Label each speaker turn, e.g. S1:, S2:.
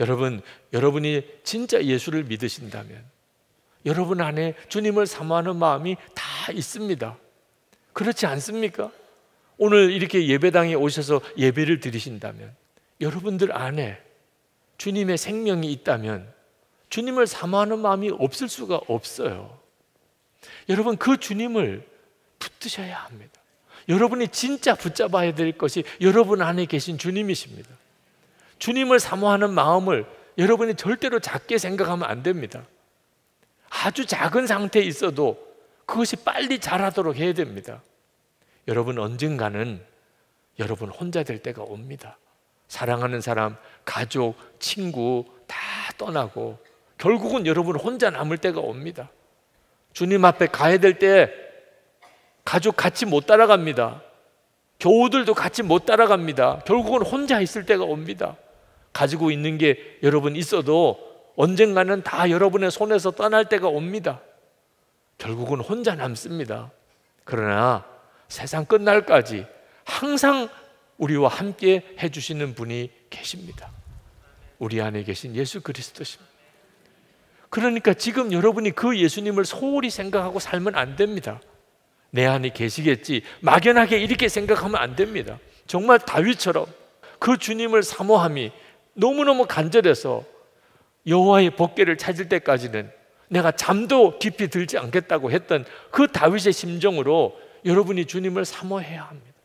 S1: 여러분, 여러분이 진짜 예수를 믿으신다면 여러분 안에 주님을 사모하는 마음이 다 있습니다. 그렇지 않습니까? 오늘 이렇게 예배당에 오셔서 예배를 드리신다면 여러분들 안에 주님의 생명이 있다면 주님을 사모하는 마음이 없을 수가 없어요. 여러분 그 주님을 붙드셔야 합니다. 여러분이 진짜 붙잡아야 될 것이 여러분 안에 계신 주님이십니다. 주님을 사모하는 마음을 여러분이 절대로 작게 생각하면 안 됩니다. 아주 작은 상태에 있어도 그것이 빨리 자라도록 해야 됩니다. 여러분 언젠가는 여러분 혼자 될 때가 옵니다. 사랑하는 사람, 가족, 친구 다 떠나고 결국은 여러분 혼자 남을 때가 옵니다. 주님 앞에 가야 될 때 가족 같이 못 따라갑니다. 교우들도 같이 못 따라갑니다. 결국은 혼자 있을 때가 옵니다. 가지고 있는 게 여러분 있어도 언젠가는 다 여러분의 손에서 떠날 때가 옵니다. 결국은 혼자 남습니다. 그러나 세상 끝날까지 항상 우리와 함께 해주시는 분이 계십니다. 우리 안에 계신 예수 그리스도십니다. 그러니까 지금 여러분이 그 예수님을 소홀히 생각하고 살면 안 됩니다. 내 안에 계시겠지. 막연하게 이렇게 생각하면 안 됩니다. 정말 다윗처럼 그 주님을 사모함이 너무너무 간절해서 여호와의 복개를 찾을 때까지는 내가 잠도 깊이 들지 않겠다고 했던 그 다윗의 심정으로 여러분이 주님을 사모해야 합니다.